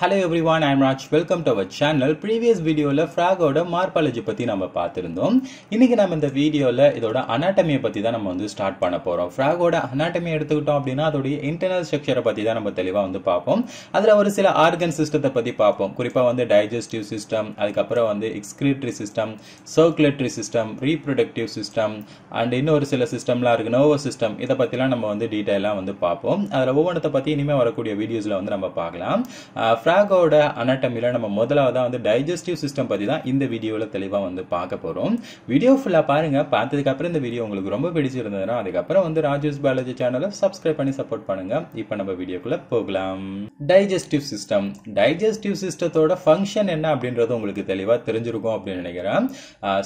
hello every I'm Raj welcome to our channel previous வீடியோவில் ஃப்ராகோட morphology பற்றி நம்ம பார்த்துருந்தோம் இன்றைக்கி நம்ம இந்த வீடியோவில் இதோட அனாட்டமியை பற்றி தான் நம்ம வந்து ஸ்டார்ட் பண்ண போகிறோம் ஃப்ராகோட அனாட்டமி எடுத்துக்கிட்டோம் அப்படின்னா அதோடைய இன்டர்னல் ஸ்ட்ரக்சரை பற்றி தான் நம்ம தெளிவாக வந்து பார்ப்போம் அதில் ஒரு சில ஆர்கன் சிஸ்டத்தை பற்றி பார்ப்போம் குறிப்பாக வந்து டைஜஸ்டிவ் சிஸ்டம் அதுக்கப்புறம் வந்து excretory system circulatory system reproductive system and இன்னொரு சில சிஸ்டம்லாம் இருக்குது நோவோ சிஸ்டம் இதை பற்றிலாம் நம்ம வந்து டீட்டெயிலாக வந்து பார்ப்போம் அதில் ஒவ்வொன்றத்தை பற்றி இனிமேல் வரக்கூடிய வீடியோஸில் வந்து நம்ம பார்க்கலாம் ஃப்ராகோட அனாட்டமியில் நம்ம முதலாவதாக வந்து டைஜஸ்டிவ் சிஸ்டம் பற்றி தான் இந்த வீடியோவில் தெளிவாக வந்து பார்க்க போகிறோம் வீடியோ ஃபுல்லாக பாருங்கள் பார்த்ததுக்கப்புறம் இந்த வீடியோ உங்களுக்கு ரொம்ப பிடிச்சிருந்ததுன்னா அதுக்கப்புறம் வந்து ராஜேஷ் பாலாஜி சேனலை சப்ஸ்கிரைப் பண்ணி சப்போர்ட் பண்ணுங்கள் இப்போ நம்ம வீடியோக்குள்ளே போகலாம் டைஜஸ்டிவ் சிஸ்டம் டைஜஸ்டிவ் சிஸ்டத்தோட ஃபங்க்ஷன் என்ன அப்படின்றது உங்களுக்கு தெளிவாக தெரிஞ்சிருக்கும் அப்படின்னு நினைக்கிறேன்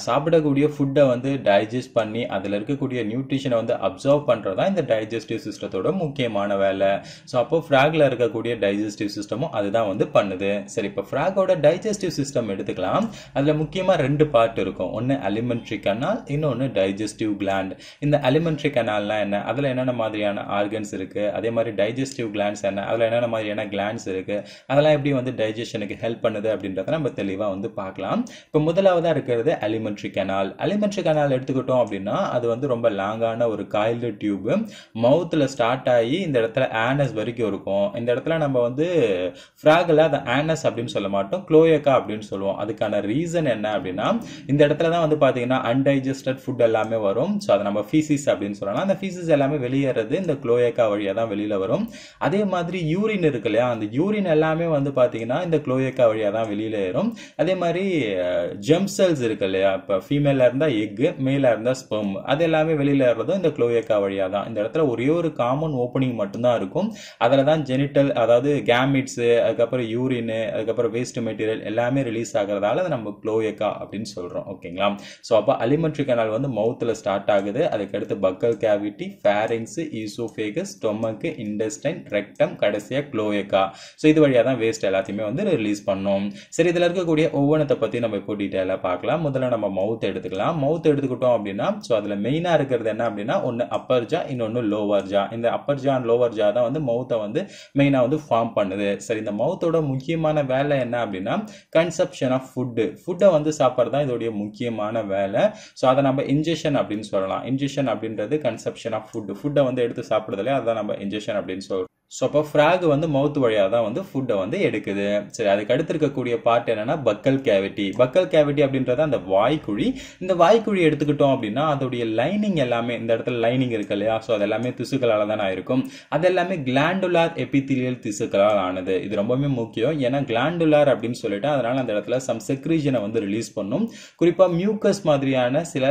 சாப்பிடக்கூடிய ஃபுட்டை வந்து டைஜஸ்ட் பண்ணி அதில் இருக்கக்கூடிய நியூட்ரிஷனை வந்து அப்சர்வ் பண்ணுறது தான் இந்த டைஜஸ்டிவ் சிஸ்டத்தோட முக்கியமான வேலை ஸோ அப்போ ஃப்ராகில் இருக்கக்கூடிய டைஜஸ்டிவ் சிஸ்டமும் அதுதான் வந்து பண்ணுது சரி இப்போ ஃப்ராகோட டைஜஸ்டிவ் சிஸ்டம் எடுத்துக்கலாம் அதில் முக்கியமாக ரெண்டு பார்ட் இருக்கும் ஒன்று அலிமெண்ட்ரி கனால் இன்னொன்று டைஜஸ்டிவ் கிளாண்ட் இந்த அலிமெண்ட்ரி கனால்லாம் என்ன அதில் என்னென்ன மாதிரியான ஆர்கன்ஸ் இருக்குது அதே மாதிரி டைஜஸ்டிவ் கிளாண்ட்ஸ் என்ன அதில் என்னென்ன மாதிரியான கிளாண்ட்ஸ் இருக்குது அதெல்லாம் எப்படி வந்து டைஜஷனுக்கு ஹெல்ப் பண்ணுது அப்படின்றத நம்ம தெளிவாக வந்து பார்க்கலாம் இப்போ முதலாவதாக இருக்கிறது அலிமெண்ட்ரி கனால் அலிமெண்ட்ரி கெனால் எடுத்துக்கிட்டோம் அப்படின்னா அது வந்து ரொம்ப லாங்கான ஒரு காயில்டு டியூபு மவுத்தில் ஸ்டார்ட் ஆகி இந்த இடத்துல ஆனஸ் வரைக்கும் இருக்கும் இந்த இடத்துல நம்ம வந்து ஃப்ராக் பிளாகில் அதை ஆனஸ் அப்படின்னு சொல்ல மாட்டோம் குளோயக்கா அப்படின்னு சொல்லுவோம் அதுக்கான ரீசன் என்ன அப்படின்னா இந்த இடத்துல தான் வந்து பார்த்தீங்கன்னா அன்டைஜஸ்டட் ஃபுட் எல்லாமே வரும் ஸோ அதை நம்ம ஃபீசிஸ் அப்படின்னு சொல்லலாம் அந்த ஃபீசிஸ் எல்லாமே வெளியேறது இந்த குளோயக்கா வழியாக தான் வெளியில் வரும் அதே மாதிரி யூரின் இருக்கு இல்லையா அந்த யூரின் எல்லாமே வந்து பார்த்தீங்கன்னா இந்த குளோயக்கா வழியாக தான் வெளியில் ஏறும் அதே மாதிரி ஜெம் செல்ஸ் இருக்கு இல்லையா இப்போ ஃபீமேலாக இருந்தால் எக்கு மேலாக இருந்தால் ஸ்பெம் அது எல்லாமே வெளியில் ஏறதும் இந்த குளோயக்கா வழியாக தான் இந்த இடத்துல ஒரே ஒரு காமன் ஓப்பனிங் மட்டும்தான் இருக்கும் அதில் தான் ஜெனிட்டல் அதாவது கேமிட்ஸு அதுக்கப்புறம் அதுக்கப்புறம் யூரின் அதுக்கப்புறம் வேஸ்ட் மெட்டீரியல் எல்லாமே ரிலீஸ் ஆகிறதால அதை நம்ம க்ளோயக்கா அப்படின்னு சொல்கிறோம் ஓகேங்களா ஸோ அப்போ அலிமெண்ட்ரி கனால் வந்து மவுத்தில் ஸ்டார்ட் ஆகுது அதுக்கடுத்து buccal cavity pharynx oesophagus stomach intestine rectum கடைசியாக க்ளோயக்கா ஸோ இது வழியாக தான் வேஸ்ட் எல்லாத்தையுமே வந்து ரிலீஸ் பண்ணோம் சரி இதில் இருக்கக்கூடிய ஒவ்வொன்றத்தை பற்றி நம்ம இப்போ டீட்டெயிலாக பார்க்கலாம் முதல்ல நம்ம மவுத் எடுத்துக்கலாம் மவுத் எடுத்துக்கிட்டோம் அப்படின்னா ஸோ அதில் மெயினாக இருக்கிறது என்ன அப்படின்னா ஒன்று அப்பர் ஜா இன்னொன்று லோவர் ஜா இந்த upper jaw and lower jaw தான் வந்து மவுத்தை வந்து மெயினாக வந்து ஃபார்ம் பண்ணுது சரி இந்த மவுத் மவுத்தோட முக்கியமான வேலை என்ன அப்படின்னா கன்சப்ஷன் ஆஃப் ஃபுட்டு ஃபுட்டை வந்து சாப்பிட்றது தான் இதோடைய முக்கியமான வேலை ஸோ அதை நம்ம இன்ஜெக்ஷன் அப்படின்னு சொல்லலாம் இன்ஜெக்ஷன் அப்படின்றது கன்சப்ஷன் ஆஃப் ஃபுட்டு ஃபுட்டை வந்து எடுத்து சாப்பிட்றதுல அதான் நம்ம இன்ஜெக்ஷன் அப்படின்னு சொல்கிறோம் ஸோ அப்போ ஃப்ராக் வந்து மவுத் வழியாக தான் வந்து ஃபுட்டை வந்து எடுக்குது சரி அதுக்கு அடுத்து இருக்கக்கூடிய பார்ட் என்னென்னா பக்கல் கேவிட்டி பக்கல் கேவிட்டி அப்படின்றத அந்த வாய்க்குழி இந்த வாய்க்குழி எடுத்துக்கிட்டோம் அப்படின்னா அதோடைய லைனிங் எல்லாமே இந்த இடத்துல லைனிங் இருக்கு இல்லையா ஸோ அது எல்லாமே திசுக்களால் தான் இருக்கும் அது எல்லாமே கிளாண்டுலார் எபித்திரியல் திசுக்களால் ஆனது இது ரொம்பவுமே முக்கியம் ஏன்னா கிளாண்டுலார் அப்படின்னு சொல்லிட்டு அதனால் அந்த இடத்துல சம் செக்ரீஷனை வந்து ரிலீஸ் பண்ணும் குறிப்பாக மியூக்கஸ் மாதிரியான சில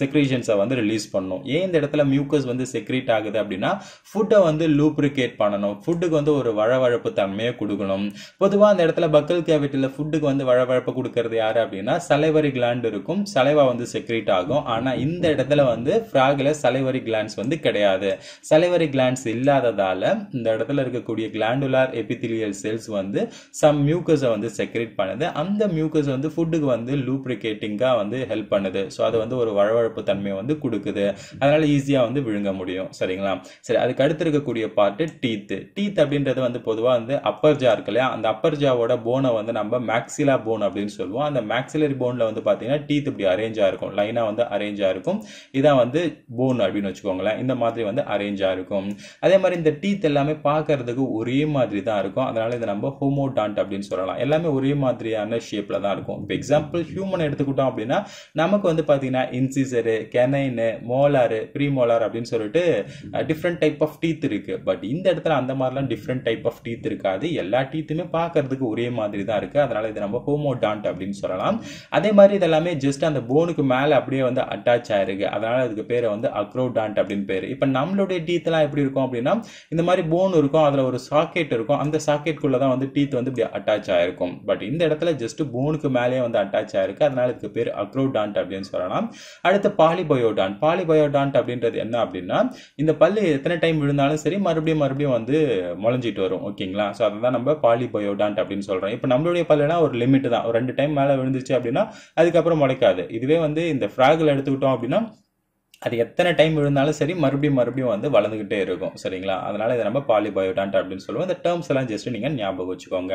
செக்ரீஷன்ஸை வந்து ரிலீஸ் பண்ணும் ஏன் இந்த இடத்துல மியூக்கஸ் வந்து செக்ரீட் ஆகுது அப்படின்னா ஃபுட்டை வந்து லூப்ரிகேட் மெயின்டைன் பண்ணணும் ஃபுட்டுக்கு வந்து ஒரு வழவழப்பு தன்மையை கொடுக்கணும் பொதுவாக அந்த இடத்துல பக்கல் கேவிட்டியில் ஃபுட்டுக்கு வந்து வழவழப்பு கொடுக்கறது யார் அப்படின்னா சலைவரி கிளாண்ட் இருக்கும் சலைவா வந்து செக்ரீட் ஆகும் ஆனால் இந்த இடத்துல வந்து ஃப்ராகில் சலைவரி கிளாண்ட்ஸ் வந்து கிடையாது சலைவரி கிளாண்ட்ஸ் இல்லாததால் இந்த இடத்துல இருக்கக்கூடிய கிளாண்டுலார் எபித்திலியல் செல்ஸ் வந்து சம் மியூக்கஸை வந்து செக்ரேட் பண்ணுது அந்த மியூக்கஸ் வந்து ஃபுட்டுக்கு வந்து லூப்ரிகேட்டிங்காக வந்து ஹெல்ப் பண்ணுது ஸோ அது வந்து ஒரு வழவழப்பு தன்மையை வந்து கொடுக்குது அதனால் ஈஸியாக வந்து விழுங்க முடியும் சரிங்களா சரி அதுக்கு அடுத்து இருக்கக்கூடிய பார்ட்டு டீத்து டீத் அப்படின்றது வந்து பொதுவாக வந்து அப்பர் ஜா இருக்கு இல்லையா அந்த அப்பர் ஜாவோட போனை வந்து நம்ம மேக்ஸிலா போன் அப்படின்னு சொல்லுவோம் அந்த மேக்ஸிலரி போனில் வந்து பார்த்தீங்கன்னா டீத் இப்படி அரேஞ்சாக இருக்கும் லைனாக வந்து அரேஞ்சாக இருக்கும் இதான் வந்து போன் அப்படின்னு வச்சுக்கோங்களேன் இந்த மாதிரி வந்து அரேஞ்சாக இருக்கும் அதே மாதிரி இந்த டீத் எல்லாமே பார்க்கறதுக்கு ஒரே மாதிரி தான் இருக்கும் அதனால இதை நம்ம ஹோமோடான்ட் அப்படின்னு சொல்லலாம் எல்லாமே ஒரே மாதிரியான ஷேப்பில் தான் இருக்கும் இப்போ எக்ஸாம்பிள் ஹியூமன் எடுத்துக்கிட்டோம் அப்படின்னா நமக்கு வந்து பார்த்தீங்கன்னா இன்சிசரு கெனைனு மோலாரு மோலார் அப்படின்னு சொல்லிட்டு டிஃப்ரெண்ட் டைப் ஆஃப் டீத் இருக்குது பட் இந்த இடத்துல அந்த மாதிரிலாம் டிஃப்ரெண்ட் டைப் ஆஃப் டீத் இருக்காது எல்லா டீத்துமே பார்க்கறதுக்கு ஒரே மாதிரி தான் இருக்குது அதனால் இது நம்ம ஹோமோடான்ட் அப்படின்னு சொல்லலாம் அதே மாதிரி இதெல்லாமே ஜஸ்ட் அந்த போனுக்கு மேலே அப்படியே வந்து அட்டாச் ஆயிருக்கு அதனால் அதுக்கு பேரை வந்து அக்ரோடான்ட் அப்படின்னு பேர் இப்போ நம்மளுடைய டீத்லாம் எப்படி இருக்கும் அப்படின்னா இந்த மாதிரி போன் இருக்கும் அதில் ஒரு சாக்கெட் இருக்கும் அந்த சாக்கெட்குள்ளே தான் வந்து டீத் வந்து இப்படி அட்டாச் ஆகிருக்கும் பட் இந்த இடத்துல ஜஸ்ட் போனுக்கு மேலே வந்து அட்டாச் ஆயிருக்கு அதனால் இதுக்கு பேர் அக்ரோடான்ட் அப்படின்னு சொல்லலாம் அடுத்து பாலிபயோடான் பாலிபயோடான்ட் அப்படின்றது என்ன அப்படின்னா இந்த பல்லு எத்தனை டைம் விழுந்தாலும் சரி மறுபடியும் மறுபடியும் மறுபடியும் வந்து முளைஞ்சிட்டு வரும் ஓகேங்களா ஸோ அதை தான் நம்ம பாலிபயோடான்ட் அப்படின்னு சொல்கிறோம் இப்போ நம்மளுடைய பல்லுனா ஒரு லிமிட் தான் ஒரு ரெண்டு டைம் மேலே விழுந்துச்சு அப்படின்னா அதுக்கப்புறம் முளைக்காது இதுவே வந்து இந்த ஃப்ராகில் எடுத்துக்கிட்டோம் அப்படின்னா அது எத்தனை டைம் விழுந்தாலும் சரி மறுபடியும் மறுபடியும் வந்து வளர்ந்துக்கிட்டே இருக்கும் சரிங்களா அதனால் இதை நம்ம பாலிபயோடான்ட் அப்படின்னு சொல்லுவோம் இந்த டேர்ம்ஸ் எல்லாம் ஜஸ்ட் நீங்கள் ஞாபகம் வச்சுக்கோங்க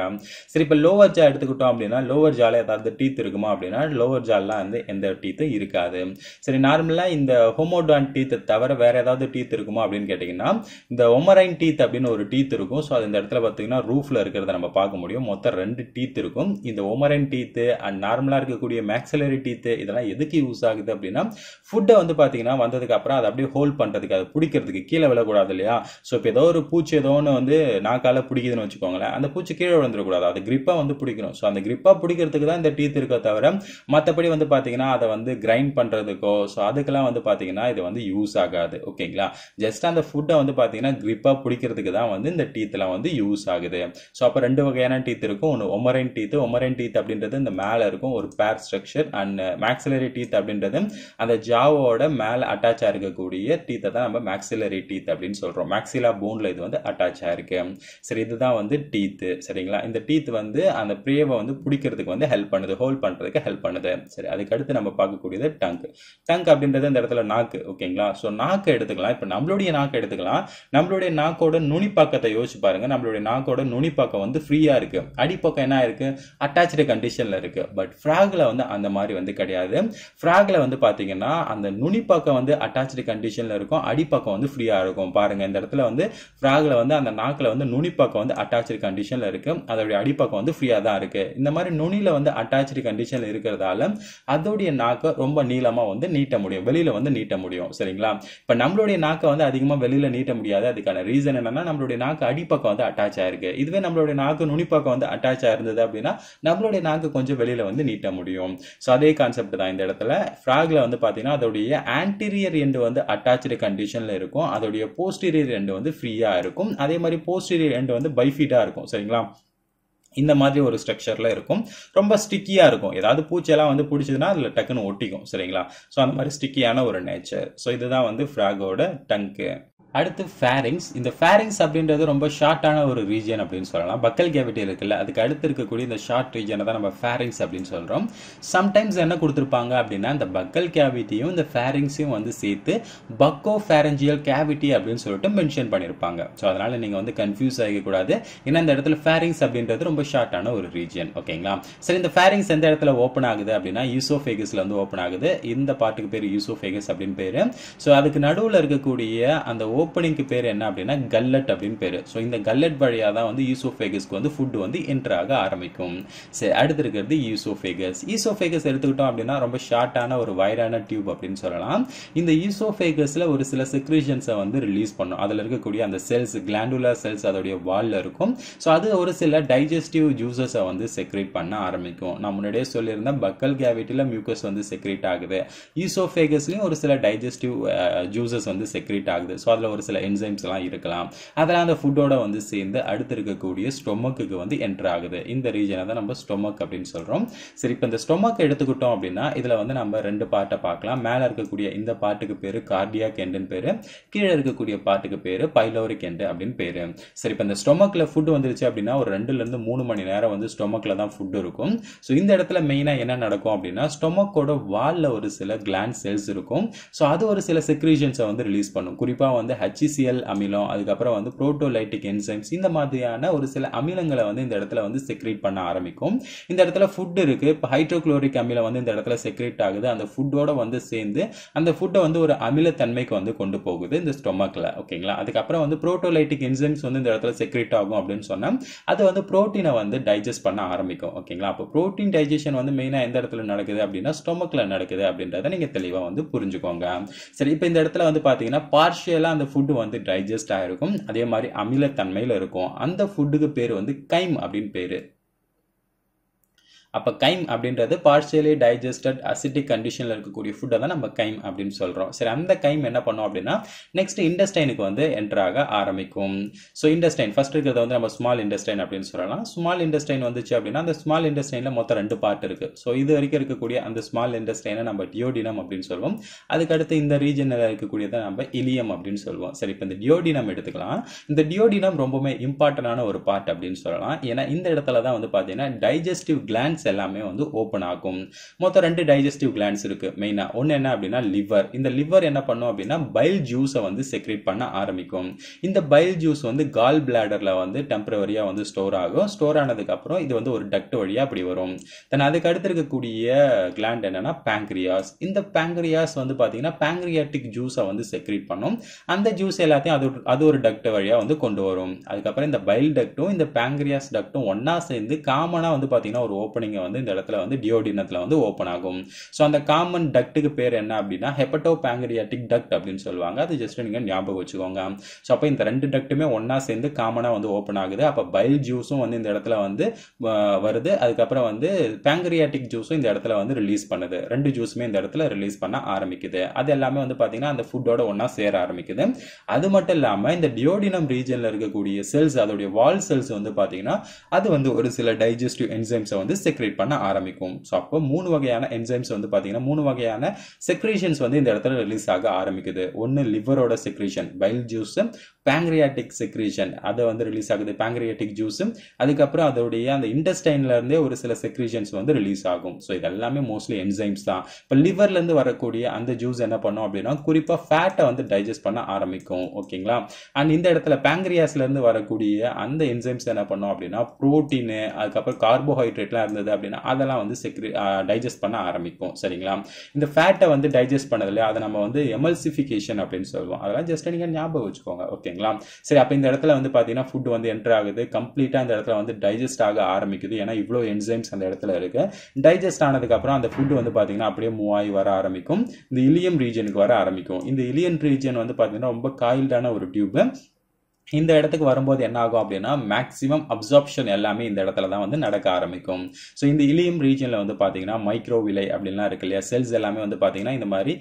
சரி இப்போ லோவர் ஜா எடுத்துக்கிட்டோம் அப்படின்னா லோவர் ஜாலே ஏதாவது டீத் இருக்குமா அப்படின்னா லோவர் ஜாலெலாம் வந்து எந்த டீத்தும் இருக்காது சரி நார்மலாக இந்த ஹோமோடான் டீத்தை தவிர வேறு ஏதாவது டீத் இருக்குமா அப்படின்னு கேட்டிங்கன்னா இந்த ஒமரைன் டீத் அப்படின்னு ஒரு டீத் இருக்கும் ஸோ அது இந்த இடத்துல பார்த்தீங்கன்னா ரூஃபில் இருக்கிறத நம்ம பார்க்க முடியும் மொத்தம் ரெண்டு டீத் இருக்கும் இந்த ஒமரைன் டீத்து அண்ட் நார்மலாக இருக்கக்கூடிய மேக்ஸலரி டீத்து இதெல்லாம் எதுக்கு யூஸ் ஆகுது அப்படின்னா ஃபுட்டை வந்து பார்த்தீங்கன்னா பார்த்தீங்கன்னா வந்ததுக்கப்புறம் அதை அப்படியே ஹோல்ட் பண்ணுறதுக்கு அதை பிடிக்கிறதுக்கு கீழே விழக்கூடாது இல்லையா ஸோ இப்போ ஏதோ ஒரு பூச்சி ஏதோ ஒன்று வந்து நாக்கால் பிடிக்குதுன்னு வச்சுக்கோங்களேன் அந்த பூச்சி கீழே விழுந்துடக்கூடாது அது கிரிப்பாக வந்து பிடிக்கணும் ஸோ அந்த கிரிப்பாக பிடிக்கிறதுக்கு தான் இந்த டீத் இருக்க தவிர மற்றபடி வந்து பார்த்தீங்கன்னா அதை வந்து கிரைண்ட் பண்ணுறதுக்கோ ஸோ அதுக்கெல்லாம் வந்து பார்த்தீங்கன்னா இது வந்து யூஸ் ஆகாது ஓகேங்களா ஜஸ்ட் அந்த ஃபுட்டை வந்து பார்த்தீங்கன்னா கிரிப்பாக பிடிக்கிறதுக்கு தான் வந்து இந்த டீத்தெலாம் வந்து யூஸ் ஆகுது ஸோ அப்போ ரெண்டு வகையான டீத் இருக்கும் ஒன்று ஒமரைன் டீத்து ஒமரைன் டீத் அப்படின்றது இந்த மேலே இருக்கும் ஒரு பேர் ஸ்ட்ரக்சர் அண்ட் மேக்ஸிலரி டீத் அப்படின்றது அந்த ஜாவோட மேலே மேலே அட்டாச் இருக்கக்கூடிய டீத்தை தான் நம்ம மேக்சிலரி டீத் அப்படின்னு சொல்கிறோம் மேக்சிலா போனில் இது வந்து அட்டாச் இருக்கு சரி இதுதான் வந்து டீத்து சரிங்களா இந்த டீத் வந்து அந்த பிரியவை வந்து பிடிக்கிறதுக்கு வந்து ஹெல்ப் பண்ணுது ஹோல்ட் பண்ணுறதுக்கு ஹெல்ப் பண்ணுது சரி அதுக்கடுத்து நம்ம பார்க்கக்கூடியது டங்க் டங்க் அப்படின்றது இந்த இடத்துல நாக்கு ஓகேங்களா ஸோ நாக்கு எடுத்துக்கலாம் இப்போ நம்மளுடைய நாக்கு எடுத்துக்கலாம் நம்மளுடைய நாக்கோட நுனிப்பாக்கத்தை யோசிச்சு பாருங்க நம்மளுடைய நாக்கோட நுனிப்பாக்கம் வந்து ஃப்ரீயாக இருக்கு அடிப்பக்கம் என்ன இருக்கு அட்டாச்சு கண்டிஷனில் இருக்கு பட் ஃப்ராகில் வந்து அந்த மாதிரி வந்து கிடையாது ஃப்ராகில் வந்து பார்த்தீங்கன்னா அந்த நுனிப்பாக்க பக்கம் வந்து அட்டாச்சு கண்டிஷனில் இருக்கும் அடிப்பக்கம் வந்து ஃப்ரீயாக இருக்கும் பாருங்கள் இந்த இடத்துல வந்து ஃப்ராகில் வந்து அந்த நாக்கில் வந்து நுனிப்பக்கம் வந்து அட்டாச்சு கண்டிஷனில் இருக்குது அதோடைய அடிப்பக்கம் வந்து ஃப்ரீயாக தான் இருக்குது இந்த மாதிரி நுனியில் வந்து அட்டாச்சு கண்டிஷனில் இருக்கிறதால அதோடைய நாக்கை ரொம்ப நீளமாக வந்து நீட்ட முடியும் வெளியில் வந்து நீட்ட முடியும் சரிங்களா இப்போ நம்மளுடைய நாக்கை வந்து அதிகமாக வெளியில் நீட்ட முடியாது அதுக்கான ரீசன் என்னன்னா நம்மளுடைய நாக்கு அடிப்பக்கம் வந்து அட்டாச் ஆயிருக்கு இதுவே நம்மளுடைய நாக்கு நுனிப்பக்கம் வந்து அட்டாச் ஆயிருந்தது அப்படின்னா நம்மளுடைய நாக்கு கொஞ்சம் வெளியில் வந்து நீட்ட முடியும் ஸோ அதே கான்செப்ட் தான் இந்த இடத்துல ஃப்ராகில் வந்து பார்த்தீங்கன்னா அதோடைய ஆன்ட் anterior end வந்து attached கண்டிஷனில் இருக்கும் அதோடைய posterior end வந்து ஃப்ரீயாக இருக்கும் அதே மாதிரி posterior end வந்து bifida இருக்கும் சரிங்களா இந்த மாதிரி ஒரு ஸ்ட்ரக்சரில் இருக்கும் ரொம்ப ஸ்டிக்கியாக இருக்கும் ஏதாவது பூச்சியலா வந்து பிடிச்சதுன்னா அதில் டக்குன்னு ஒட்டிக்கும் சரிங்களா ஸோ அந்த மாதிரி ஸ்டிக்கியான ஒரு நேச்சர் ஸோ இதுதான் வந்து ஃப்ராகோட டங்க்கு அடுத்து ஃபேரிங்ஸ் இந்த ஃபேரிங்ஸ் அப்படின்றது ரொம்ப ஷார்ட்டான ஒரு ரீஜன் அப்படின்னு சொல்லலாம் பக்கல் கேவிட்டி இருக்குல்ல அதுக்கு அடுத்து இருக்கக்கூடிய இந்த ஷார்ட் ரீஜனை தான் நம்ம ஃபேரிங்ஸ் அப்படின்னு சொல்கிறோம் சம்டைம்ஸ் என்ன கொடுத்துருப்பாங்க அப்படின்னா இந்த பக்கல் கேவிட்டியும் இந்த ஃபேரிங்ஸையும் வந்து சேர்த்து பக்கோ ஃபேரஞ்சியல் கேவிட்டி அப்படின்னு சொல்லிட்டு மென்ஷன் பண்ணியிருப்பாங்க ஸோ அதனால் நீங்கள் வந்து கன்ஃபியூஸ் ஆகக்கூடாது ஏன்னா இந்த இடத்துல ஃபேரிங்ஸ் அப்படின்றது ரொம்ப ஷார்ட்டான ஒரு ரீஜன் ஓகேங்களா சரி இந்த ஃபேரிங்ஸ் எந்த இடத்துல ஓப்பன் ஆகுது அப்படின்னா யூசோஃபேகஸில் வந்து ஓப்பன் ஆகுது இந்த பாட்டுக்கு பேர் யூசோஃபேகஸ் அப்படின்னு பேர் ஸோ அதுக்கு நடுவில் இருக்கக்கூடிய அந்த ஓப்பனிங்க்கு பேர் என்ன அப்படின்னா கல்லட் அப்படின்னு பேர் ஸோ இந்த கல்லட் வழியாக தான் வந்து ஈசோஃபேகஸ்க்கு வந்து ஃபுட் வந்து என்ட்ராக ஆரம்பிக்கும் சரி அடுத்து இருக்கிறது ஈசோஃபேகஸ் ஈசோஃபேகஸ் எடுத்துக்கிட்டோம் அப்படின்னா ரொம்ப ஷார்ட்டான ஒரு வயரான டியூப் அப்படின்னு சொல்லலாம் இந்த ஈசோஃபேகஸில் ஒரு சில செக்ரீஷன்ஸை வந்து ரிலீஸ் பண்ணும் அதில் இருக்கக்கூடிய அந்த செல்ஸ் கிளாண்டுலர் செல்ஸ் அதோடைய வாலில் இருக்கும் ஸோ அது ஒரு சில டைஜஸ்டிவ் ஜூசஸை வந்து செக்ரேட் பண்ண ஆரம்பிக்கும் நான் முன்னாடியே சொல்லியிருந்தேன் பக்கல் கேவிட்டியில் மியூக்கஸ் வந்து செக்ரேட் ஆகுது ஈசோஃபேகஸ்லையும் ஒரு சில டைஜஸ்டிவ் ஜூசஸ் வந்து செக்ரேட் ஆகுது ஸோ அதில் ஒரு சில என்சைம்ஸ்லாம் இருக்கலாம் அதெல்லாம் அந்த ஃபுட்டோட வந்து சேர்ந்து அடுத்து இருக்கக்கூடிய ஸ்டொமக்குக்கு வந்து என்ட்ரு ஆகுது இந்த ரீஜனை தான் நம்ம ஸ்டொமக் அப்படின்னு சொல்கிறோம் சரி இப்போ இந்த ஸ்டொமக் எடுத்துக்கிட்டோம் அப்படின்னா இதில் வந்து நம்ம ரெண்டு பாட்டை பார்க்கலாம் மேலே இருக்கக்கூடிய இந்த பாட்டுக்கு பேர் கார்டியாக் எண்டுன்னு பேர் கீழே இருக்கக்கூடிய பாட்டுக்கு பேர் பைலோரிக் எண்டு அப்படின்னு பேர் சரி இப்போ இந்த ஸ்டொமக்கில் ஃபுட் வந்துருச்சு அப்படின்னா ஒரு ரெண்டுலேருந்து மூணு மணி நேரம் வந்து ஸ்டொமக்கில் தான் ஃபுட் இருக்கும் ஸோ இந்த இடத்துல மெயினாக என்ன நடக்கும் அப்படின்னா ஸ்டொமக்கோட வாலில் ஒரு சில கிளான் செல்ஸ் இருக்கும் ஸோ அது ஒரு சில செக்ரீஷன்ஸை வந்து ரிலீஸ் பண்ணும் குறிப்பாக வந்து ஹச்சிசிஎல் அமிலம் அதுக்கப்புறம் வந்து புரோட்டோலைட்டிக் என்சைம்ஸ் இந்த மாதிரியான ஒரு சில அமிலங்களை வந்து இந்த இடத்துல வந்து செக்ரேட் பண்ண ஆரம்பிக்கும் இந்த இடத்துல ஃபுட் இருக்குது இப்போ ஹைட்ரோக்ளோரிக் அமிலம் வந்து இந்த இடத்துல செக்ரேட் ஆகுது அந்த ஃபுட்டோட வந்து சேர்ந்து அந்த ஃபுட்டை வந்து ஒரு அமிலத்தன்மைக்கு வந்து கொண்டு போகுது இந்த ஸ்டொமக்கில் ஓகேங்களா அதுக்கப்புறம் வந்து புரோட்டோலைட்டிக் என்சைம்ஸ் வந்து இந்த இடத்துல செக்ரேட் ஆகும் அப்படின்னு சொன்னால் அது வந்து புரோட்டீனை வந்து டைஜஸ்ட் பண்ண ஆரம்பிக்கும் ஓகேங்களா அப்போ ப்ரோட்டீன் டைஜஷன் வந்து மெயினாக எந்த இடத்துல நடக்குது அப்படின்னா ஸ்டொமக்கில் நடக்குது அப்படின்றத நீங்கள் தெளிவாக வந்து புரிஞ்சுக்கோங்க சரி இப்போ இந்த இடத்துல வந்து பார்த்தீங்கன்னா பார்ஷியலாக அந்த ஃபுட்டு வந்து டைஜஸ்ட் ஆகிருக்கும் அதே மாதிரி அமிலத்தன்மையில் இருக்கும் அந்த ஃபுட்டுக்கு பேர் வந்து கைம் அப்படின்னு பேர் அப்போ கைம் அப்படின்றது பார்ஷியலி டைஜஸ்டட் அசிட்டிக் கண்டிஷனில் இருக்கக்கூடிய ஃபுட்டை தான் நம்ம கைம் அப்படின்னு சொல்கிறோம் சரி அந்த கைம் என்ன பண்ணோம் அப்படின்னா நெக்ஸ்ட் இண்டஸ்டைனுக்கு வந்து என்ட்ராக ஆரம்பிக்கும் ஸோ இண்டஸ்டைன் ஃபர்ஸ்ட் இருக்கிறது வந்து நம்ம ஸ்மால் இண்டஸ்டைன் அப்படின்னு சொல்லலாம் ஸ்மால் இண்டஸ்டைன் வந்துச்சு அப்படின்னா அந்த ஸ்மால் இண்டஸ்டைனில் மொத்தம் ரெண்டு பார்ட் இருக்குது ஸோ இது வரைக்கும் இருக்கக்கூடிய அந்த ஸ்மால் இண்டஸ்டைனை நம்ம டியோடினம் அப்படின்னு சொல்லுவோம் அதுக்கடுத்து இந்த ரீஜனில் இருக்கக்கூடியதை நம்ம இலியம் அப்படின்னு சொல்லுவோம் சரி இப்போ இந்த டியோடினம் எடுத்துக்கலாம் இந்த டியோடினம் ரொம்பவுமே இம்பார்ட்டண்டான ஒரு பார்ட் அப்படின்னு சொல்லலாம் ஏன்னா இந்த இடத்துல தான் வந்து பார்த்தீங்கன்னா டைஜஸ்டிவ் கிளான்ஸ் கிளான்ஸ் எல்லாமே வந்து ஓப்பன் ஆகும் மொத்தம் ரெண்டு டைஜஸ்டிவ் கிளான்ஸ் இருக்கு மெயினாக ஒன்று என்ன அப்படின்னா லிவர் இந்த லிவர் என்ன பண்ணும் அப்படின்னா பைல் ஜூஸை வந்து செக்ரேட் பண்ண ஆரம்பிக்கும் இந்த பைல் ஜூஸ் வந்து கால் பிளாடரில் வந்து டெம்பரவரியாக வந்து ஸ்டோர் ஆகும் ஸ்டோர் ஆனதுக்கப்புறம் இது வந்து ஒரு டக்ட் வழியாக அப்படி வரும் தென் அதுக்கு அடுத்து இருக்கக்கூடிய கிளாண்ட் என்னன்னா பேங்க்ரியாஸ் இந்த பேங்க்ரியாஸ் வந்து பார்த்தீங்கன்னா பேங்க்ரியாட்டிக் ஜூஸை வந்து செக்ரேட் பண்ணும் அந்த ஜூஸ் எல்லாத்தையும் அது அது ஒரு டக்ட் வழியாக வந்து கொண்டு வரும் அதுக்கப்புறம் இந்த பைல் டக்டும் இந்த பேங்க்ரியாஸ் டக்டும் ஒன்றா சேர்ந்து காமனாக வந்து பார்த்தீங்கன்னா ஒரு ஓப்பனிங் நீங்கள் வந்து இந்த இடத்துல வந்து டியோடினத்தில் வந்து ஓப்பன் ஆகும் ஸோ அந்த காமன் டக்ட்டுக்கு பேர் என்ன அப்படின்னா ஹெப்பட்டோ பேங்கரியாட்டிக் டக்ட் அப்படின்னு சொல்லுவாங்க அது ஜஸ்ட் நீங்கள் ஞாபகம் வச்சுக்கோங்க ஸோ அப்போ இந்த ரெண்டு டக்ட்டுமே ஒன்றா சேர்ந்து காமனாக வந்து ஓப்பன் ஆகுது அப்போ பைல் ஜூஸும் வந்து இந்த இடத்துல வந்து வருது அதுக்கப்புறம் வந்து பேங்கரியாட்டிக் ஜூஸும் இந்த இடத்துல வந்து ரிலீஸ் பண்ணுது ரெண்டு ஜூஸுமே இந்த இடத்துல ரிலீஸ் பண்ண ஆரம்பிக்குது அது எல்லாமே வந்து பார்த்தீங்கன்னா அந்த ஃபுட்டோட ஒன்றா சேர ஆரம்பிக்குது அது மட்டும் இல்லாமல் இந்த டியோடினம் ரீஜனில் இருக்கக்கூடிய செல்ஸ் அதோடைய வால் செல்ஸ் வந்து பார்த்தீங்கன்னா அது வந்து ஒரு சில டைஜஸ்டிவ் என்சைம்ஸை வந்து செக் செக்ரேட் பண்ண ஆரம்பிக்கும் ஸோ அப்போ மூணு வகையான என்சைம்ஸ் வந்து பார்த்தீங்கன்னா மூணு வகையான செக்ரேஷன்ஸ் வந்து இந்த இடத்துல ரிலீஸ் ஆக ஆரம்பிக்குது ஒன்று லிவரோட secretion bile juice pancreatic secretion அதை வந்து ரிலீஸ் ஆகுது பேங்க்ரியாட்டிக் ஜூஸும் அதுக்கப்புறம் அதோடைய அந்த இன்டஸ்டைன்ல இருந்தே ஒரு சில செக்ரீஷன்ஸ் வந்து ரிலீஸ் ஆகும் ஸோ இதெல்லாமே மோஸ்ட்லி என்சைம்ஸ் தான் இப்போ லிவர்லேருந்து வரக்கூடிய அந்த ஜூஸ் என்ன பண்ணும் அப்படின்னா குறிப்பாக ஃபேட்டை வந்து டைஜஸ்ட் பண்ண ஆரம்பிக்கும் ஓகேங்களா அண்ட் இந்த இடத்துல பேங்க்ரியாஸ்லேருந்து வரக்கூடிய அந்த என்சைம்ஸ் என்ன பண்ணும் அப்படின்னா ப்ரோட்டீனு அதுக்கப்புறம் கார்போஹைட்ரேட்லாம் இருந்தது அப்படின்னா அதெல்லாம் வந்து செக்ரி டைஜஸ்ட் பண்ண ஆரம்பிக்கும் சரிங்களா இந்த ஃபேட்டை வந்து டைஜஸ்ட் பண்ணதில்லையா அதை நம்ம வந்து எமல்சிஃபிகேஷன் அப்படின்னு சொல்லுவோம் அதெல்லாம் ஜஸ்ட் நீங்கள் ஞாபகம் வச்சுக்கோங்க ஓகேங்களா சரிங்களா சரி அப்போ இந்த இடத்துல வந்து பார்த்தீங்கன்னா ஃபுட் வந்து என்ட்ரு ஆகுது கம்ப்ளீட்டாக அந்த இடத்துல வந்து டைஜஸ்ட் ஆக ஆரம்பிக்குது ஏன்னா இவ்வளோ என்சைம்ஸ் அந்த இடத்துல இருக்குது டைஜஸ்ட் ஆனதுக்கப்புறம் அந்த ஃபுட் வந்து பார்த்தீங்கன்னா அப்படியே மூவ் ஆகி வர ஆரம்பிக்கும் இந்த இலியம் ரீஜனுக்கு வர ஆரம்பிக்கும் இந்த இலியன் ரீஜன் வந்து பார்த்தீங்கன்னா ரொம்ப காயில்டான ஒரு டியூபு இந்த இடத்துக்கு வரும்போது என்ன ஆகும் அப்படின்னா மேக்ஸிமம் அப்சார்ப்ஷன் எல்லாமே இந்த இடத்துல தான் வந்து நடக்க ஆரம்பிக்கும் ஸோ இந்த இலியம் ரீஜனில் வந்து பார்த்தீங்கன்னா மைக்ரோ விலை அப்படின்லாம் இருக்கு இல்லையா செல்ஸ் எல்லாமே வந்து பார்த்தீங்கன்னா இந்த மாதிரி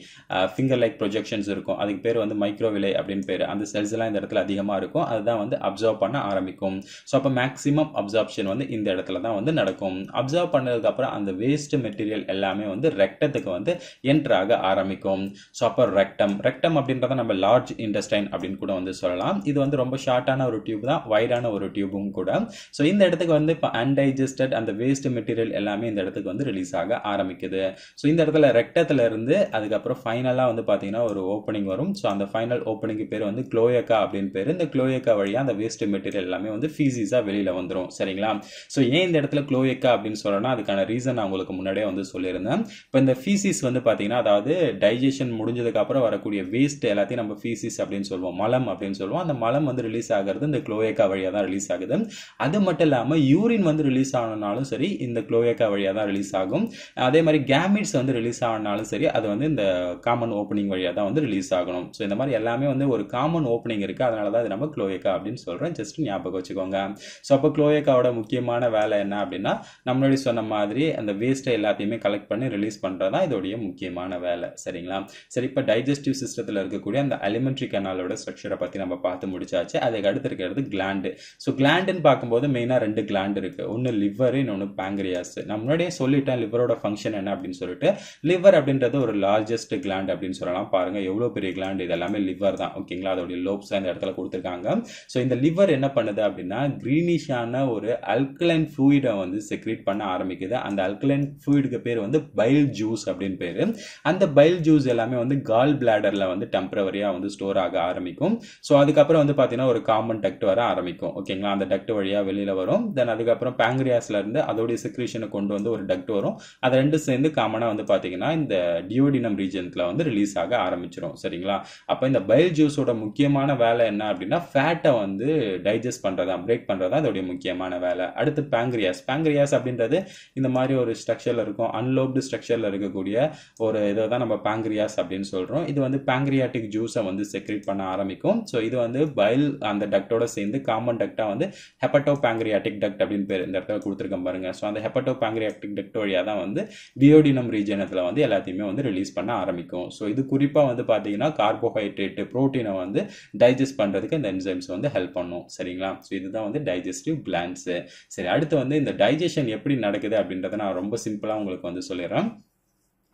ஃபிங்கர் லைக் ப்ரொஜெக்ஷன்ஸ் இருக்கும் அதுக்கு பேர் வந்து மைக்ரோ விலை அப்படின்னு பேர் அந்த செல்ஸ் எல்லாம் இந்த இடத்துல அதிகமாக இருக்கும் அதுதான் வந்து அப்சர்வ் பண்ண ஆரம்பிக்கும் ஸோ அப்போ மேக்ஸிமம் அப்சார்ப்ஷன் வந்து இந்த இடத்துல தான் வந்து நடக்கும் பண்ணதுக்கு பண்ணதுக்கப்புறம் அந்த வேஸ்ட் மெட்டீரியல் எல்லாமே வந்து ரெக்டத்துக்கு வந்து என்ட்ராக ஆரம்பிக்கும் ஸோ அப்போ ரெக்டம் ரெக்டம் அப்படின்றத நம்ம லார்ஜ் இண்டஸ்டைன் அப்படின்னு கூட வந்து சொல்லலாம் இது வந்து ரொம்ப ஷார்ட்டான ஒரு டியூப் தான் வைடான ஒரு டியூபும் கூட ஸோ இந்த இடத்துக்கு வந்து இப்போ அன்டைஜஸ்டட் அந்த வேஸ்ட் மெட்டீரியல் எல்லாமே இந்த இடத்துக்கு வந்து ரிலீஸ் ஆக ஆரம்பிக்குது ஸோ இந்த இடத்துல ரெக்டத்தில் இருந்து அதுக்கப்புறம் ஃபைனலாக வந்து பார்த்தீங்கன்னா ஒரு ஓப்பனிங் வரும் ஸோ அந்த ஃபைனல் ஓப்பனிங்க்கு பேர் வந்து க்ளோயக்கா அப்படின்னு பேர் இந்த க்ளோயக்கா வழியாக அந்த வேஸ்ட் மெட்டீரியல் எல்லாமே வந்து ஃபீசிஸாக வெளியில் வந்துடும் சரிங்களா ஸோ ஏன் இந்த இடத்துல க்ளோயக்கா அப்படின்னு சொல்கிறேன்னா அதுக்கான ரீசன் நான் உங்களுக்கு முன்னாடியே வந்து சொல்லியிருந்தேன் இப்போ இந்த ஃபீசிஸ் வந்து பார்த்தீங்கன்னா அதாவது டைஜஷன் முடிஞ்சதுக்கப்புறம் வரக்கூடிய வேஸ்ட் எல்லாத்தையும் நம்ம ஃபீசிஸ் அப்படின்னு சொல்லுவோம் மலம் அப்படின்னு சொல்லுவோம் அந்த மலம் வந்து ரிலீஸ் ஆகிறது இந்த குளோயக்கா வழியாக தான் ரிலீஸ் ஆகுது அது மட்டும் இல்லாமல் யூரின் வந்து ரிலீஸ் ஆனாலும் சரி இந்த குளோயேக்கா வழியாக தான் ரிலீஸ் ஆகும் அதே மாதிரி கேமிட்ஸ் வந்து ரிலீஸ் ஆனாலும் சரி அது வந்து இந்த காமன் ஓப்பனிங் வழியாக தான் வந்து ரிலீஸ் ஆகணும் ஸோ இந்த மாதிரி எல்லாமே வந்து ஒரு காமன் ஓப்பனிங் இருக்குது அதனால தான் இது நம்ம குளோயேக்கா அப்படின்னு சொல்கிறோம் ஜஸ்ட் ஞாபகம் வச்சுக்கோங்க ஸோ அப்போ குளோயேக்காவோட முக்கியமான வேலை என்ன அப்படின்னா நம்மளுடைய சொன்ன மாதிரி அந்த வேஸ்ட்டை எல்லாத்தையுமே கலெக்ட் பண்ணி ரிலீஸ் பண்ணுறது தான் இதோடைய முக்கியமான வேலை சரிங்களா சரி இப்போ டைஜஸ்டிவ் சிஸ்டத்தில் இருக்கக்கூடிய அந்த அலிமெண்ட்ரி கனாலோட ஸ்ட்ரக்சரை பற்றி நம்ம பார்த்து முடிச்சாச்சு முடிச்சாச்சு அதுக்கு அடுத்து இருக்கிறது கிளாண்டு ஸோ கிளாண்டுன்னு பார்க்கும்போது மெயினாக ரெண்டு கிளாண்டு இருக்குது ஒன்று லிவர் இன்னொன்று பேங்கரியாஸ் நான் முன்னாடியே சொல்லிட்டேன் லிவரோட ஃபங்க்ஷன் என்ன அப்படின்னு சொல்லிட்டு லிவர் அப்படின்றது ஒரு லார்ஜஸ்ட் கிளாண்ட் அப்படின்னு சொல்லலாம் பாருங்கள் எவ்வளோ பெரிய கிளாண்ட் இது எல்லாமே லிவர் தான் ஓகேங்களா அதோடைய லோப்ஸ் அந்த இடத்துல கொடுத்துருக்காங்க ஸோ இந்த லிவர் என்ன பண்ணுது அப்படின்னா க்ரீனிஷான ஒரு அல்கலைன் ஃப்ளூயிடை வந்து செக்ரீட் பண்ண ஆரம்பிக்குது அந்த அல்கலைன் ஃப்ளூயிடுக்கு பேர் வந்து பைல் ஜூஸ் அப்படின்னு பேர் அந்த பைல் ஜூஸ் எல்லாமே வந்து கால் பிளாடரில் வந்து டெம்பரவரியாக வந்து ஸ்டோர் ஆக ஆரம்பிக்கும் ஸோ அதுக்கப்புறம் வந்து பார்த்தீங்கன்னா பார்த்தீங்கன்னா ஒரு காமன் டக்ட் வர ஆரம்பிக்கும் ஓகேங்களா அந்த டக்ட் வழியாக வெளியில் வரும் தென் அதுக்கப்புறம் பேங்க்ரியாஸ்லேருந்து அதோடைய செக்ரீஷனை கொண்டு வந்து ஒரு டக்ட் வரும் அது ரெண்டும் சேர்ந்து காமனாக வந்து பார்த்தீங்கன்னா இந்த டியோடினம் ரீஜனத்தில் வந்து ரிலீஸ் ஆக ஆரம்பிச்சிடும் சரிங்களா அப்போ இந்த பைல் ஜூஸோட முக்கியமான வேலை என்ன அப்படின்னா ஃபேட்டை வந்து டைஜஸ்ட் பண்ணுறதா பிரேக் பண்ணுறதா அதோடைய முக்கியமான வேலை அடுத்து பேங்க்ரியாஸ் பேங்க்ரியாஸ் அப்படின்றது இந்த மாதிரி ஒரு ஸ்ட்ரக்சரில் இருக்கும் அன்லோப்டு ஸ்ட்ரக்சரில் இருக்கக்கூடிய ஒரு இதை தான் நம்ம பேங்க்ரியாஸ் அப்படின்னு சொல்கிறோம் இது வந்து பேங்க்ரியாட்டிக் ஜூஸை வந்து செக்ரீட் பண்ண ஆரம்பிக்கும் ஸோ இது வந்து பைல் அந்த டக்டோட சேர்ந்து காமன் டக்டாக வந்து ஹெப்பட்டோ பேங்கரியாட்டிக் டக்ட் அப்படின்னு பேர் இந்த இடத்துல கொடுத்துருக்க பாருங்க ஸோ அந்த ஹெப்பட்டோ பேங்கரியாட்டிக் டக்ட் வழியாக தான் வந்து பியோடினம் ரீஜனத்தில் வந்து எல்லாத்தையுமே வந்து ரிலீஸ் பண்ண ஆரம்பிக்கும் ஸோ இது குறிப்பாக வந்து பார்த்தீங்கன்னா கார்போஹைட்ரேட்டு ப்ரோட்டீனை வந்து டைஜஸ்ட் பண்ணுறதுக்கு இந்த என்சைம்ஸ் வந்து ஹெல்ப் பண்ணும் சரிங்களா ஸோ இதுதான் வந்து டைஜஸ்டிவ் கிளான்ஸு சரி அடுத்து வந்து இந்த டைஜஷன் எப்படி நடக்குது அப்படின்றத நான் ரொம்ப சிம்பிளாக உங்களுக்கு வந்து சொல்லிடுறேன்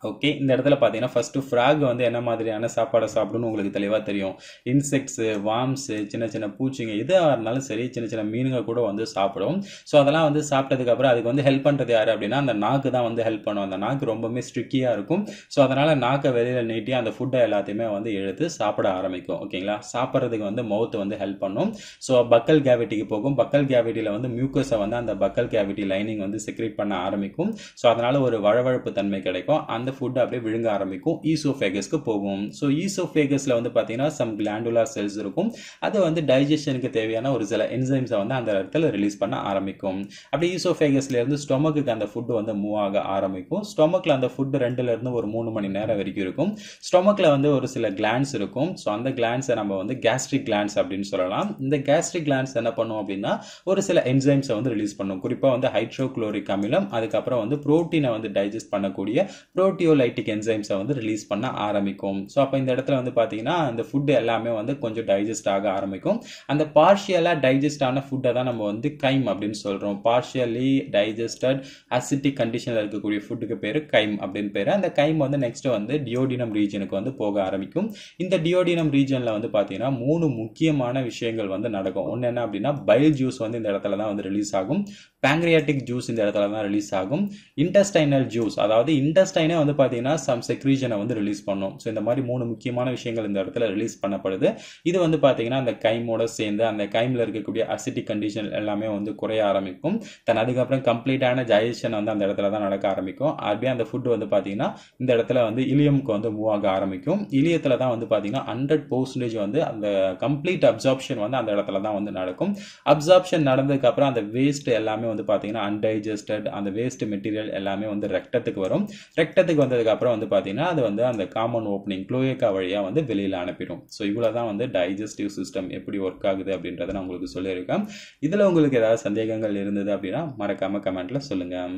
ஓகே இந்த இடத்துல பார்த்தீங்கன்னா ஃபஸ்ட்டு ஃப்ராக் வந்து என்ன மாதிரியான சாப்பாடை சாப்பிடுன்னு உங்களுக்கு தெளிவாக தெரியும் இன்செக்ட்ஸு வாம்ஸு சின்ன சின்ன பூச்சிங்க எதாக இருந்தாலும் சரி சின்ன சின்ன மீனுங்க கூட வந்து சாப்பிடும் ஸோ அதெல்லாம் வந்து சாப்பிட்டதுக்கப்புறம் அதுக்கு வந்து ஹெல்ப் பண்ணுறது யார் அப்படின்னா அந்த நாக்கு தான் வந்து ஹெல்ப் பண்ணும் அந்த நாக்கு ரொம்பவுமே ஸ்ட்ரிக்கியாக இருக்கும் ஸோ அதனால் நாக்கை வெளியில் நீட்டி அந்த ஃபுட்டை எல்லாத்தையுமே வந்து எடுத்து சாப்பிட ஆரம்பிக்கும் ஓகேங்களா சாப்பிட்றதுக்கு வந்து மவுத் வந்து ஹெல்ப் பண்ணும் ஸோ பக்கல் கேவிட்டிக்கு போகும் பக்கல் கேவிட்டியில் வந்து மியூக்கஸை வந்து அந்த பக்கல் கேவிட்டி லைனிங் வந்து செக்ரேட் பண்ண ஆரம்பிக்கும் ஸோ அதனால் ஒரு வழவழப்பு தன்மை கிடைக்கும் அந்த ஃபுட் அப்படியே விழுங்க ஆரம்பிக்கும் ஈசோஃபேகஸ்க்கு போகும் ஸோ ஈசோஃபேகஸில் வந்து பார்த்தீங்கன்னா சம் கிளாண்டுலா செல்ஸ் இருக்கும் அது வந்து டைஜஷனுக்கு தேவையான ஒரு சில என்சைம்ஸை வந்து அந்த இடத்துல ரிலீஸ் பண்ண ஆரம்பிக்கும் அப்படி ஈசோஃபேகஸ்லேருந்து ஸ்டொமக்குக்கு அந்த ஃபுட் வந்து மூவ் ஆக ஆரம்பிக்கும் ஸ்டொமக்கில் அந்த ஃபுட்டு ரெண்டுலேருந்து ஒரு மூணு மணி நேரம் வரைக்கும் இருக்கும் ஸ்டொமக்கில் வந்து ஒரு சில கிளான்ஸ் இருக்கும் ஸோ அந்த கிளான்ஸை நம்ம வந்து கேஸ்ட்ரிக் கிளான்ஸ் அப்படின்னு சொல்லலாம் இந்த கேஸ்ட்ரிக் கிளான்ஸ் என்ன பண்ணும் அப்படின்னா ஒரு சில என்சைம்ஸை வந்து ரிலீஸ் பண்ணும் குறிப்பாக வந்து ஹைட்ரோக்ளோரிக் அமிலம் அதுக்கப்புறம் வந்து ப்ரோட்டீனை வந்து டைஜஸ்ட் பண்ணக்கூடிய ப்ரோட்டீன் ப்ரோட்டியோலைட்டிக் என்சைம்ஸை வந்து ரிலீஸ் பண்ண ஆரம்பிக்கும் ஸோ அப்போ இந்த இடத்துல வந்து பார்த்தீங்கன்னா அந்த ஃபுட்டு எல்லாமே வந்து கொஞ்சம் டைஜஸ்ட் ஆக ஆரம்பிக்கும் அந்த பார்ஷியலாக டைஜஸ்ட் ஆன ஃபுட்டை தான் நம்ம வந்து கைம் அப்படின்னு சொல்கிறோம் பார்ஷியலி டைஜஸ்டட் அசிட்டிக் கண்டிஷனில் இருக்கக்கூடிய ஃபுட்டுக்கு பேர் கைம் அப்படின்னு பேர் அந்த கைம் வந்து நெக்ஸ்ட் வந்து டியோடினம் ரீஜனுக்கு வந்து போக ஆரம்பிக்கும் இந்த டியோடினம் ரீஜனில் வந்து பார்த்தீங்கன்னா மூணு முக்கியமான விஷயங்கள் வந்து நடக்கும் ஒன்று என்ன அப்படின்னா பயில் ஜூஸ் வந்து இந்த இடத்துல தான் வந்து ரிலீஸ் ஆகும் பேங்க்ரியாட்டிக் ஜூஸ் இந்த இடத்துல தான் ரிலீஸ் ஆகும் இன்டஸ்டைனல் ஜூஸ் அதாவது இன்டஸ்டைனே வந்து பார்த்தீங்கன்னா சம் செக்ரீஷனை வந்து ரிலீஸ் பண்ணும் ஸோ இந்த மாதிரி மூணு முக்கியமான விஷயங்கள் இந்த இடத்துல ரிலீஸ் பண்ணப்படுது இது வந்து பார்த்தீங்கன்னா அந்த கைமோட சேர்ந்து அந்த கைமில் இருக்கக்கூடிய அசிட்டிக் கண்டிஷன் எல்லாமே வந்து குறைய ஆரம்பிக்கும் தென் அதுக்கப்புறம் கம்ப்ளீட்டான டைஜஷன் வந்து அந்த இடத்துல தான் நடக்க ஆரம்பிக்கும் அப்படியே அந்த ஃபுட் வந்து பார்த்தீங்கன்னா இந்த இடத்துல வந்து இலியமுக்கு வந்து மூவ் ஆக ஆரம்பிக்கும் இலியத்தில் தான் வந்து பார்த்தீங்கன்னா ஹண்ட்ரட் பர்சன்டேஜ் வந்து அந்த கம்ப்ளீட் அப்சார்ப்ஷன் வந்து அந்த இடத்துல தான் வந்து நடக்கும் அப்சார்ப்ஷன் நடந்ததுக்கப்புறம் அந்த வேஸ்ட் எல்லாமே வந்து பார்த்தீங்கன்னா அன்டைஜஸ்டட் அந்த வேஸ்ட் மெட்டீரியல் எல்லாமே வந்து ரெக்டத்துக்கு வரும் ரெக்டத்துக்கு வந்ததுக்கப்புறம் வந்து பார்த்தீங்கன்னா அது வந்து அந்த காமன் ஓப்பனிங் க்ளோயக்கா வழியாக வந்து வெளியில் அனுப்பிடும் ஸோ இவ்வளோ தான் வந்து டைஜஸ்டிவ் சிஸ்டம் எப்படி ஒர்க் ஆகுது அப்படின்றத நான் உங்களுக்கு சொல்லியிருக்கேன் இதில் உங்களுக்கு ஏதாவது சந்தேகங்கள் இருந்தது அப்படின்னா மறக்காமல் கமெண்ட்டில் சொல்லுங்கள்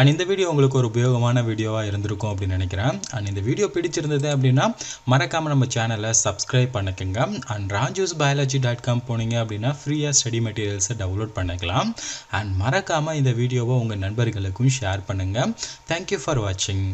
அண்ட் இந்த வீடியோ உங்களுக்கு ஒரு உபயோகமான வீடியோவாக இருந்திருக்கும் அப்படின்னு நினைக்கிறேன் அண்ட் இந்த வீடியோ பிடிச்சிருந்தது அப்படின்னா மறக்காமல் நம்ம சேனலை சப்ஸ்கிரைப் பண்ணிக்கோங்க and Raju's biology dot com போனீங்க அப்படின்னா ஃப்ரீயாக ஸ்டடி மெட்டீரியல்ஸை டவுன்லோட் பண்ணிக்கலாம் அண்ட் மறக்காமல் இந்த வீடியோவை உங்கள் நண்பர்களுக்கும் ஷேர் பண்ணுங்கள் தேங்க்யூ ஃபார் வாட்சிங்